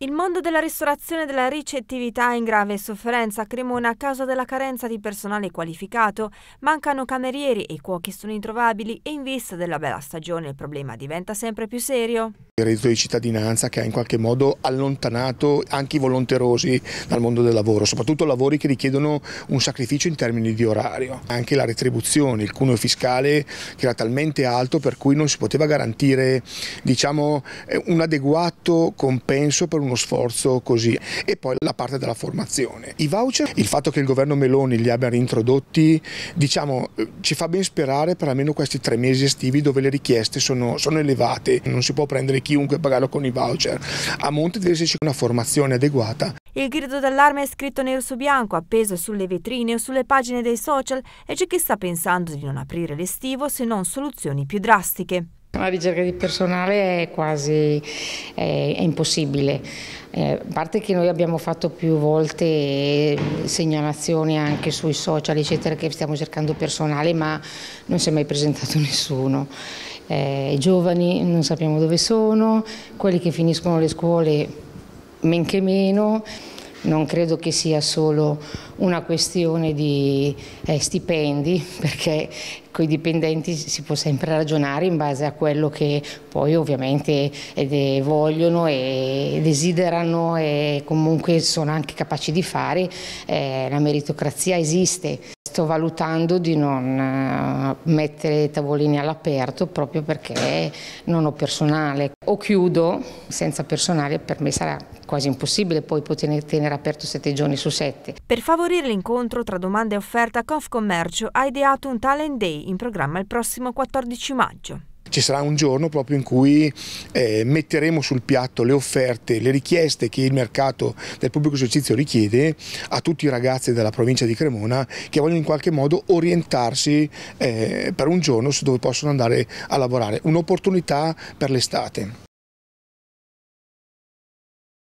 Il mondo della ristorazione e della ricettività è in grave sofferenza a Cremona a causa della carenza di personale qualificato. Mancano camerieri e cuochi sono introvabili e in vista della bella stagione il problema diventa sempre più serio. Il reddito di cittadinanza che ha in qualche modo allontanato anche i volonterosi dal mondo del lavoro, soprattutto lavori che richiedono un sacrificio in termini di orario. Anche la retribuzione, il cuneo fiscale che era talmente alto per cui non si poteva garantire diciamo, eh, un adeguato compenso per uno sforzo così. E poi la parte della formazione. I voucher, il fatto che il governo Meloni li abbia reintrodotti, diciamo, eh, ci fa ben sperare per almeno questi tre mesi estivi dove le richieste sono, sono elevate. Non si può prendere chiunque pagarlo con i voucher. A monte deve esserci una formazione adeguata. Il grido d'allarme è scritto nero su bianco, appeso sulle vetrine o sulle pagine dei social e c'è chi sta pensando di non aprire l'estivo se non soluzioni più drastiche. La ricerca di personale è quasi è, è impossibile, eh, a parte che noi abbiamo fatto più volte eh, segnalazioni anche sui social eccetera che stiamo cercando personale ma non si è mai presentato nessuno eh, i giovani non sappiamo dove sono, quelli che finiscono le scuole men che meno, non credo che sia solo una questione di eh, stipendi, perché con i dipendenti si può sempre ragionare in base a quello che poi ovviamente eh, vogliono e desiderano e comunque sono anche capaci di fare, eh, la meritocrazia esiste sto valutando di non eh, mettere tavolini all'aperto proprio perché non ho personale. O chiudo senza personale per me sarà quasi impossibile poi poter tenere aperto sette giorni su sette. Per favorire l'incontro tra domanda e offerta Confcommercio ha ideato un talent day in programma il prossimo 14 maggio. Ci sarà un giorno proprio in cui eh, metteremo sul piatto le offerte, le richieste che il mercato del pubblico esercizio richiede a tutti i ragazzi della provincia di Cremona che vogliono in qualche modo orientarsi eh, per un giorno su dove possono andare a lavorare. Un'opportunità per l'estate.